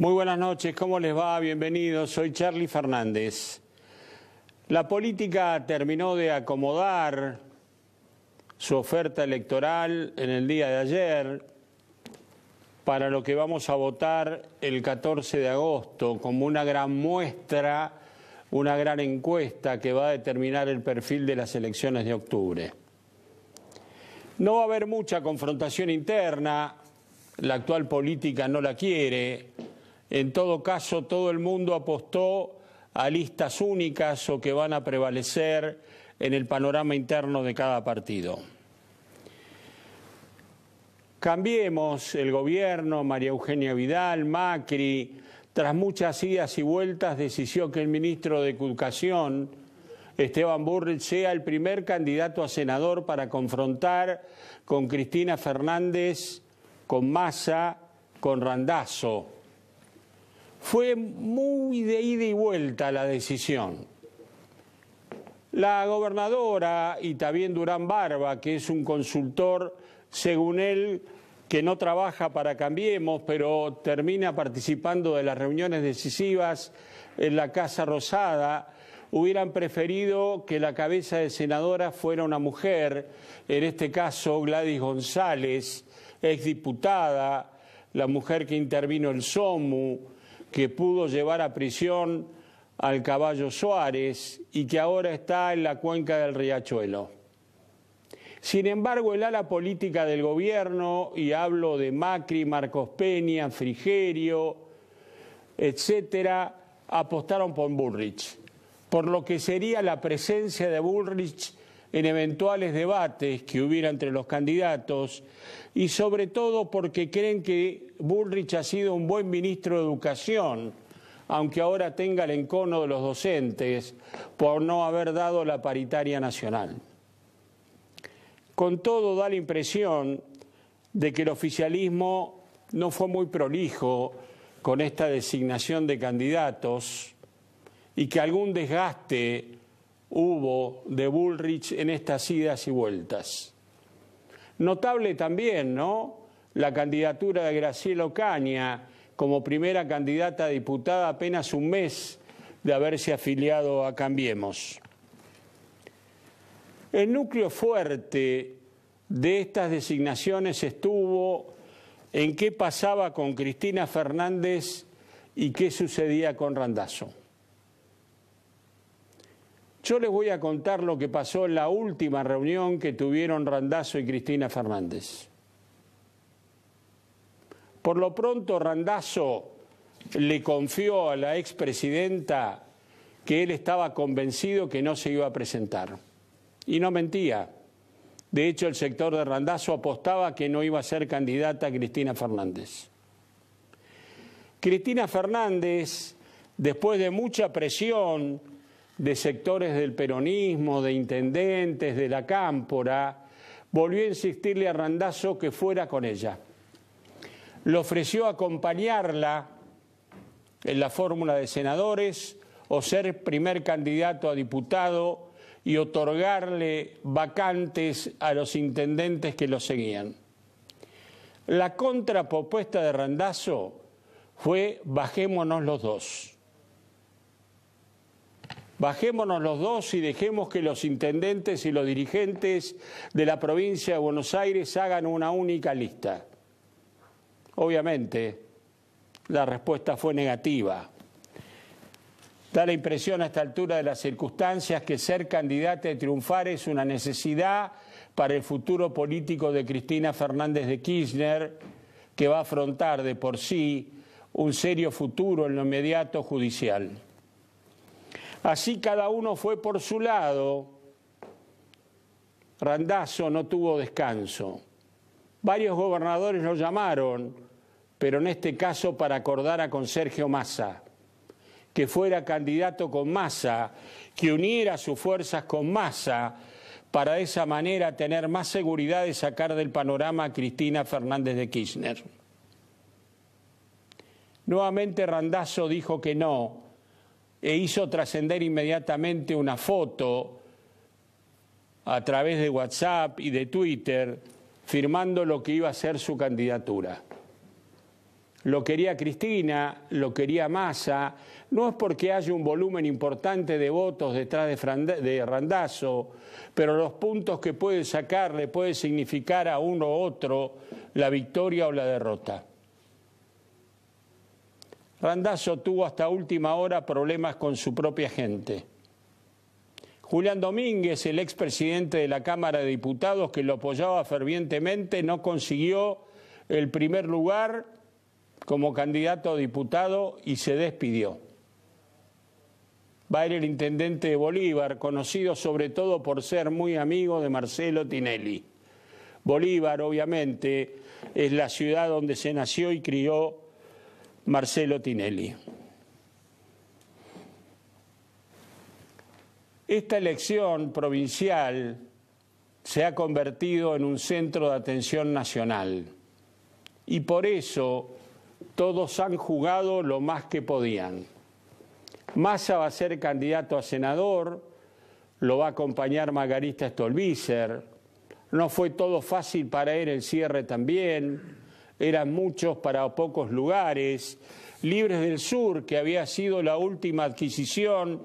Muy buenas noches, ¿cómo les va? Bienvenidos, soy Charlie Fernández. La política terminó de acomodar su oferta electoral en el día de ayer para lo que vamos a votar el 14 de agosto como una gran muestra, una gran encuesta que va a determinar el perfil de las elecciones de octubre. No va a haber mucha confrontación interna, la actual política no la quiere, en todo caso, todo el mundo apostó a listas únicas o que van a prevalecer en el panorama interno de cada partido. Cambiemos el gobierno, María Eugenia Vidal, Macri, tras muchas idas y vueltas decidió que el ministro de Educación, Esteban Burrich, sea el primer candidato a senador para confrontar con Cristina Fernández, con Massa, con Randazzo fue muy de ida y vuelta la decisión. La gobernadora y también Durán Barba, que es un consultor, según él, que no trabaja para Cambiemos, pero termina participando de las reuniones decisivas en la Casa Rosada, hubieran preferido que la cabeza de senadora fuera una mujer, en este caso Gladys González, exdiputada, la mujer que intervino el SOMU, que pudo llevar a prisión al caballo Suárez y que ahora está en la cuenca del Riachuelo. Sin embargo, el ala política del gobierno, y hablo de Macri, Marcos Peña, Frigerio, etcétera, apostaron por Bullrich, por lo que sería la presencia de Bullrich en eventuales debates que hubiera entre los candidatos y sobre todo porque creen que Bullrich ha sido un buen ministro de Educación, aunque ahora tenga el encono de los docentes por no haber dado la paritaria nacional. Con todo da la impresión de que el oficialismo no fue muy prolijo con esta designación de candidatos y que algún desgaste hubo de Bullrich en estas idas y vueltas. Notable también, ¿no? La candidatura de Graciela Ocaña como primera candidata a diputada apenas un mes de haberse afiliado a Cambiemos. El núcleo fuerte de estas designaciones estuvo en qué pasaba con Cristina Fernández y qué sucedía con Randazzo. Yo les voy a contar lo que pasó en la última reunión que tuvieron Randazo y Cristina Fernández. Por lo pronto, Randazo le confió a la expresidenta que él estaba convencido que no se iba a presentar. Y no mentía. De hecho, el sector de Randazo apostaba que no iba a ser candidata Cristina Fernández. Cristina Fernández, después de mucha presión, de sectores del peronismo, de intendentes, de la cámpora, volvió a insistirle a Randazzo que fuera con ella. Le ofreció acompañarla en la fórmula de senadores o ser primer candidato a diputado y otorgarle vacantes a los intendentes que lo seguían. La contrapropuesta de Randazzo fue bajémonos los dos. Bajémonos los dos y dejemos que los intendentes y los dirigentes de la provincia de Buenos Aires hagan una única lista. Obviamente, la respuesta fue negativa. Da la impresión a esta altura de las circunstancias que ser candidata y triunfar es una necesidad para el futuro político de Cristina Fernández de Kirchner, que va a afrontar de por sí un serio futuro en lo inmediato judicial. Así cada uno fue por su lado. Randazzo no tuvo descanso. Varios gobernadores lo llamaron, pero en este caso para acordar a con Sergio Massa, que fuera candidato con Massa, que uniera sus fuerzas con Massa, para de esa manera tener más seguridad de sacar del panorama a Cristina Fernández de Kirchner. Nuevamente Randazzo dijo que no, e hizo trascender inmediatamente una foto a través de WhatsApp y de Twitter firmando lo que iba a ser su candidatura. Lo quería Cristina, lo quería Massa, no es porque haya un volumen importante de votos detrás de, Randazo, pero los puntos que puede sacar le puede significar a uno u otro la victoria o la derrota. Randazzo tuvo hasta última hora problemas con su propia gente. Julián Domínguez, el expresidente de la Cámara de Diputados, que lo apoyaba fervientemente, no consiguió el primer lugar como candidato a diputado y se despidió. Va a ir el intendente de Bolívar, conocido sobre todo por ser muy amigo de Marcelo Tinelli. Bolívar, obviamente, es la ciudad donde se nació y crió Marcelo Tinelli. Esta elección provincial se ha convertido en un centro de atención nacional y por eso todos han jugado lo más que podían. Massa va a ser candidato a senador, lo va a acompañar Margarita Stolbizer, no fue todo fácil para él el cierre también, eran muchos para pocos lugares, Libres del Sur, que había sido la última adquisición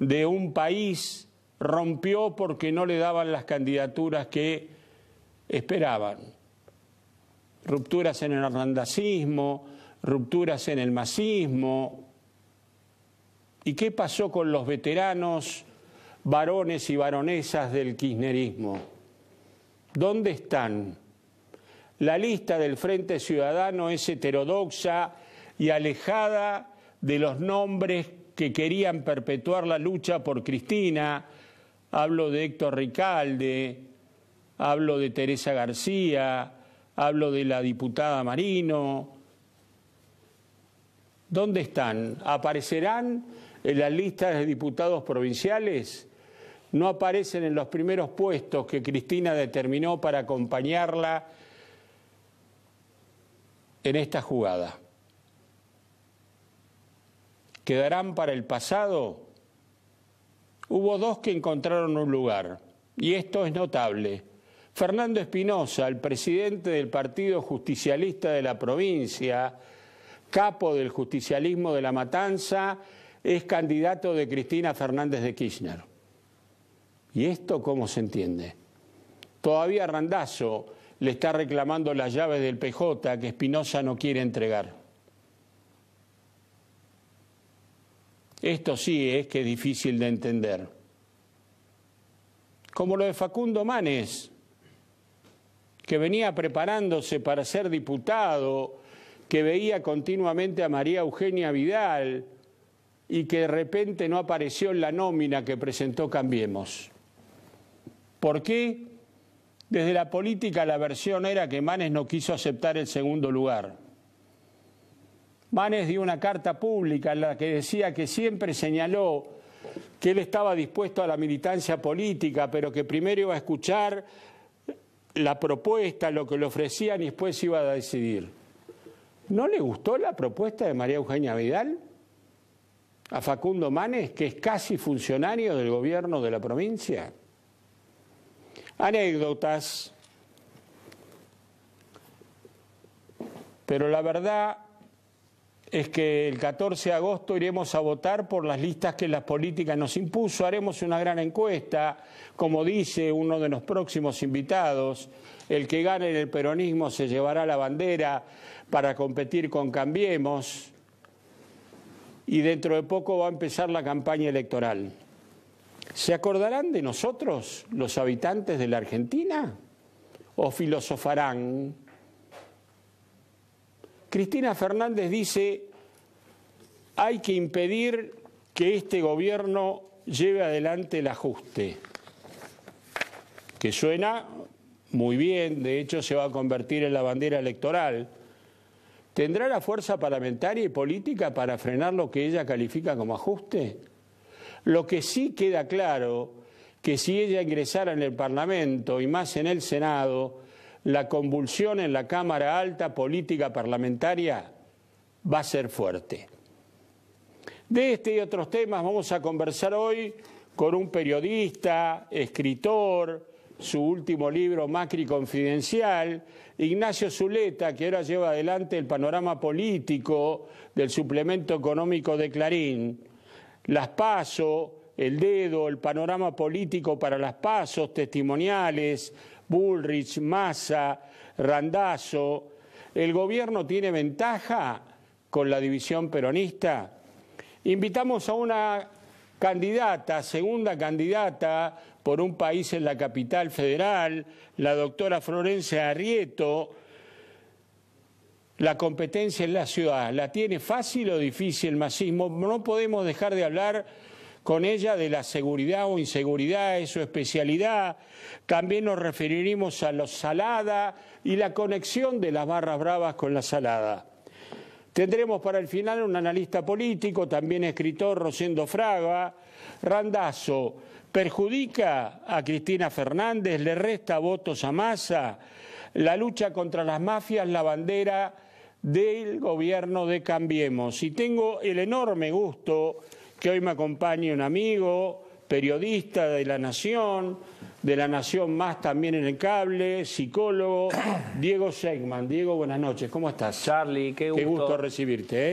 de un país, rompió porque no le daban las candidaturas que esperaban. Rupturas en el hernandacismo, rupturas en el masismo. ¿Y qué pasó con los veteranos, varones y varonesas del kirchnerismo? ¿Dónde están? la lista del Frente Ciudadano es heterodoxa y alejada de los nombres que querían perpetuar la lucha por Cristina. Hablo de Héctor Ricalde, hablo de Teresa García, hablo de la diputada Marino. ¿Dónde están? ¿Aparecerán en la lista de diputados provinciales? No aparecen en los primeros puestos que Cristina determinó para acompañarla en esta jugada. ¿Quedarán para el pasado? Hubo dos que encontraron un lugar, y esto es notable. Fernando Espinosa, el presidente del Partido Justicialista de la provincia, capo del justicialismo de la Matanza, es candidato de Cristina Fernández de Kirchner. ¿Y esto cómo se entiende? Todavía Randazo, le está reclamando las llaves del PJ que Espinosa no quiere entregar. Esto sí es que es difícil de entender. Como lo de Facundo Manes, que venía preparándose para ser diputado, que veía continuamente a María Eugenia Vidal y que de repente no apareció en la nómina que presentó Cambiemos. ¿Por qué? Desde la política la versión era que Manes no quiso aceptar el segundo lugar. Manes dio una carta pública en la que decía que siempre señaló que él estaba dispuesto a la militancia política, pero que primero iba a escuchar la propuesta, lo que le ofrecían y después iba a decidir. ¿No le gustó la propuesta de María Eugenia Vidal a Facundo Manes, que es casi funcionario del gobierno de la provincia? anécdotas, pero la verdad es que el 14 de agosto iremos a votar por las listas que la política nos impuso, haremos una gran encuesta, como dice uno de los próximos invitados, el que gane en el peronismo se llevará la bandera para competir con Cambiemos y dentro de poco va a empezar la campaña electoral. ¿Se acordarán de nosotros, los habitantes de la Argentina? ¿O filosofarán? Cristina Fernández dice, hay que impedir que este gobierno lleve adelante el ajuste, que suena muy bien, de hecho se va a convertir en la bandera electoral. ¿Tendrá la fuerza parlamentaria y política para frenar lo que ella califica como ajuste? Lo que sí queda claro que si ella ingresara en el Parlamento y más en el Senado, la convulsión en la Cámara Alta Política Parlamentaria va a ser fuerte. De este y otros temas vamos a conversar hoy con un periodista, escritor, su último libro Macri Confidencial, Ignacio Zuleta, que ahora lleva adelante el panorama político del suplemento económico de Clarín las paso, el dedo, el panorama político para las pasos, testimoniales, Bullrich, Massa, Randazo. ¿El gobierno tiene ventaja con la división peronista? Invitamos a una candidata, segunda candidata por un país en la capital federal, la doctora Florencia Arrieto la competencia en la ciudad. ¿La tiene fácil o difícil el masismo? No podemos dejar de hablar con ella de la seguridad o inseguridad, es su especialidad. También nos referiremos a los salada y la conexión de las barras bravas con la salada. Tendremos para el final un analista político, también escritor, Rosendo Fraga, Randazo, perjudica a Cristina Fernández, le resta votos a Massa. La lucha contra las mafias, la bandera del gobierno de Cambiemos. Y tengo el enorme gusto que hoy me acompañe un amigo, periodista de La Nación, de La Nación más también en el cable, psicólogo, Diego Segman. Diego, buenas noches, ¿cómo estás? Charlie, qué gusto. Qué gusto recibirte. ¿eh?